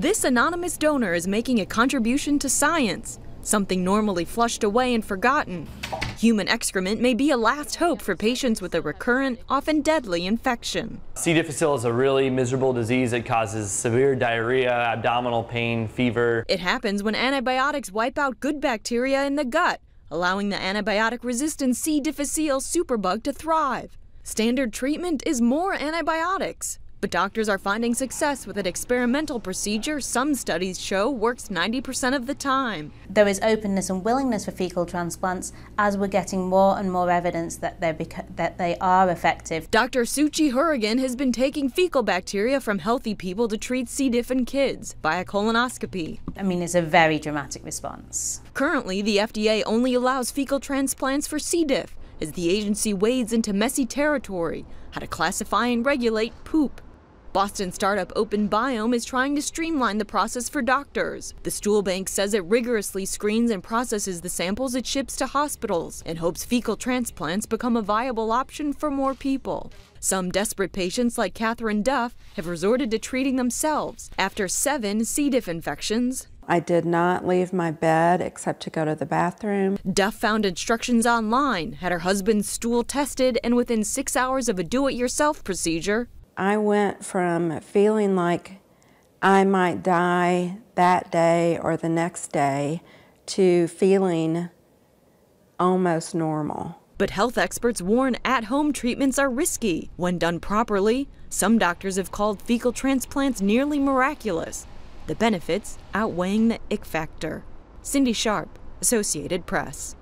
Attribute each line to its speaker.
Speaker 1: This anonymous donor is making a contribution to science, something normally flushed away and forgotten. Human excrement may be a last hope for patients with a recurrent, often deadly infection.
Speaker 2: C. difficile is a really miserable disease that causes severe diarrhea, abdominal pain, fever.
Speaker 1: It happens when antibiotics wipe out good bacteria in the gut, allowing the antibiotic-resistant C. difficile superbug to thrive. Standard treatment is more antibiotics, but doctors are finding success with an experimental procedure some studies show works 90% of the time. There is
Speaker 3: openness and willingness for fecal transplants as we're getting more and more evidence that, they're that they are effective. Dr. Suchi Hurrigan has been taking fecal bacteria from healthy people to treat C. diff in kids via colonoscopy. I mean, it's a very dramatic response.
Speaker 1: Currently, the FDA only allows fecal transplants for C. diff as the agency wades into messy territory, how to classify and regulate poop Boston startup Open Biome is trying to streamline the process for doctors. The stool bank says it rigorously screens and processes the samples it ships to hospitals and hopes fecal transplants become a viable option for more people. Some desperate patients, like Catherine Duff, have resorted to treating themselves after seven C. diff infections.
Speaker 4: I did not leave my bed except to go to the bathroom.
Speaker 1: Duff found instructions online, had her husband's stool tested, and within six hours of a do it yourself procedure,
Speaker 4: I went from feeling like I might die that day or the next day to feeling almost normal.
Speaker 1: But health experts warn at home treatments are risky. When done properly, some doctors have called fecal transplants nearly miraculous, the benefits outweighing the ick factor. Cindy Sharp, Associated Press.